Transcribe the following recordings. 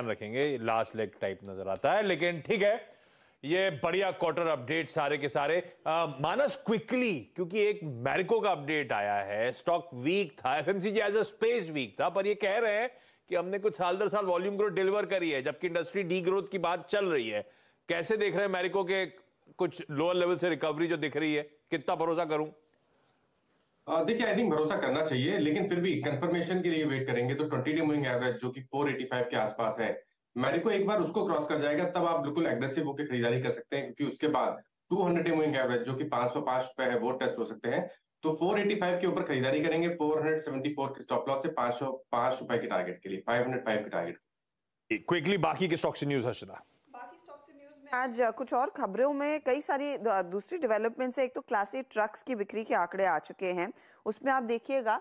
रखेंगे last leg type नजर आता है लेकिन ठीक है ये बढ़िया क्वार्टर अपडेट सारे के सारे आ, मानस क्विकली क्योंकि एक मैरिको का अपडेट आया है स्टॉक वीक था FMCG as a space weak था पर ये कह रहे हैं कि हमने कुछ साल दर साल वॉल्यूम ग्रोथ डिलीवर करी है जबकि इंडस्ट्री डी ग्रोथ की बात चल रही है कैसे देख रहे हैं मैरिको के कुछ लोअर लेवल से रिकवरी जो दिख रही है कितना भरोसा करूं देखिए आई थिंक भरोसा करना चाहिए लेकिन फिर भी कंफर्मेशन के लिए वेट करेंगे तो ट्वेंटी डे मूविंग एवरेज जो कि 485 के आसपास है को एक बार उसको क्रॉस कर जाएगा तब आप बिल्कुल एग्रेसिव होकर खरीदारी कर सकते हैं क्योंकि उसके बाद 200 डे मूविंग एवरेज जो कि पांच सौ पांच रुपए है वो टेस्ट हो सकते हैं तो 485 के ऊपर खरीदारी करेंगे 474 के स्टॉप लॉस से पांच सौ पांच रुपए के टारगेट के लिए 505 के टारगेट क्विकली बाकी के स्टॉक्स न्यूज हर्षदा आज कुछ और खबरों में कई सारी दूसरी डेवलपमेंट से एक तो क्लासिक ट्रक्स की बिक्री के आंकड़े आ चुके हैं उसमें आप देखिएगा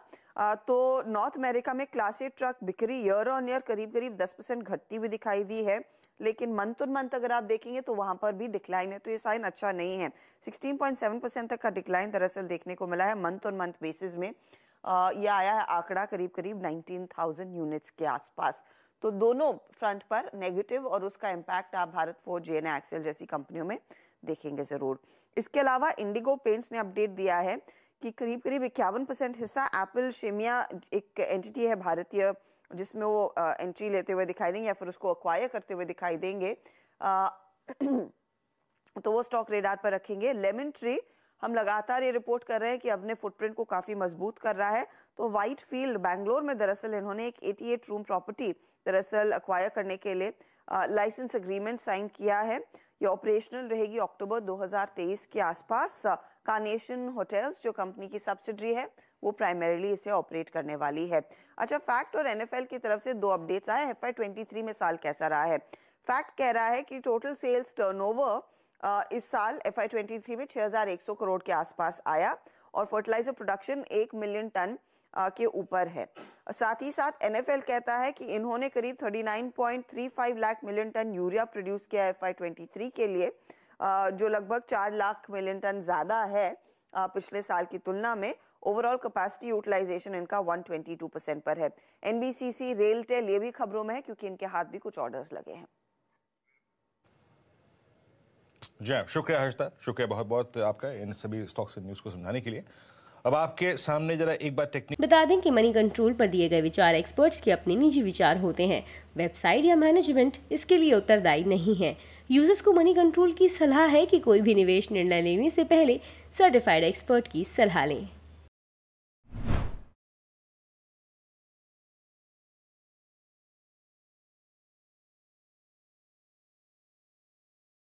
तो नॉर्थ अमेरिका में क्लासिक ट्रक बिक्री ईयर ऑन ईयर करीब करीब 10 परसेंट घटती हुई दिखाई दी है लेकिन मंथ ऑन मंथ अगर आप देखेंगे तो वहां पर भी डिक्लाइन है तो ये साइन अच्छा नहीं है सिक्सटीन परसेंट तक का डिक्लाइन दरअसल देखने को मिला है मंथ ऑन मंथ बेसिस में यह आया है आंकड़ा करीब करीब 19,000 यूनिट्स के आसपास तो दोनों फ्रंट पर नेगेटिव और उसका इम्पैक्ट आप भारत फोर जे एक्सेल जैसी कंपनियों में देखेंगे ज़रूर इसके अलावा इंडिगो पेंट्स ने अपडेट दिया है कि करीब करीब इक्यावन परसेंट हिस्सा एप्पल शेमिया एक एंटिटी है भारतीय जिसमें वो एंट्री लेते हुए दिखाई देंगे या फिर उसको अक्वायर करते हुए दिखाई देंगे आ, तो वो स्टॉक रेडार पर रखेंगे लेमन ट्री हम लगातार ये रिपोर्ट कर रहे हैं कि अपने फुटप्रिंट को काफ़ी मजबूत कर रहा है तो व्हाइट फील्ड बैंगलोर में दरअसल इन्होंने एक 88 रूम प्रॉपर्टी दरअसल अक्वायर करने के लिए लाइसेंस अग्रीमेंट साइन किया है ये ऑपरेशनल रहेगी अक्टूबर 2023 के आसपास कानेशन होटल्स जो कंपनी की सब्सिडरी है वो प्राइमरीली इसे ऑपरेट करने वाली है अच्छा फैक्ट और एनएफएल की तरफ से दो अपडेट्स आए एफ आई में साल कैसा रहा है फैक्ट कह रहा है कि टोटल सेल्स टर्नओवर इस साल एफ आई ट्वेंटी थ्री में 6,100 करोड़ के आसपास आया और फर्टिलाइजर प्रोडक्शन एक मिलियन टन के ऊपर है साथ ही साथ एन कहता है कि इन्होंने करीब 39.35 lakh million ton urea produce किया है एफ आई ट्वेंटी थ्री के लिए जो लगभग चार लाख मिलियन टन ज़्यादा है पिछले साल की तुलना में ओवरऑल कैपेसिटी यूटिलाइजेशन इनका 122 परसेंट पर है एनबीसीसी रेलटेल ये भी खबरों में है क्योंकि इनके हाथ भी कुछ ऑर्डर्स लगे हैं जय शुक्रिया हर्षता शुक्रिया बहुत बहुत आपका इन सभी स्टॉक्स न्यूज़ को समझाने के लिए अब आपके सामने जरा एक बार टेक्निक बता दें कि मनी कंट्रोल पर दिए गए विचार एक्सपर्ट्स के अपने निजी विचार होते हैं वेबसाइट या मैनेजमेंट इसके लिए उत्तरदायी नहीं है यूजर्स को मनी कंट्रोल की सलाह है कि कोई भी निवेश निर्णय लेने से पहले सर्टिफाइड एक्सपर्ट की सलाह लें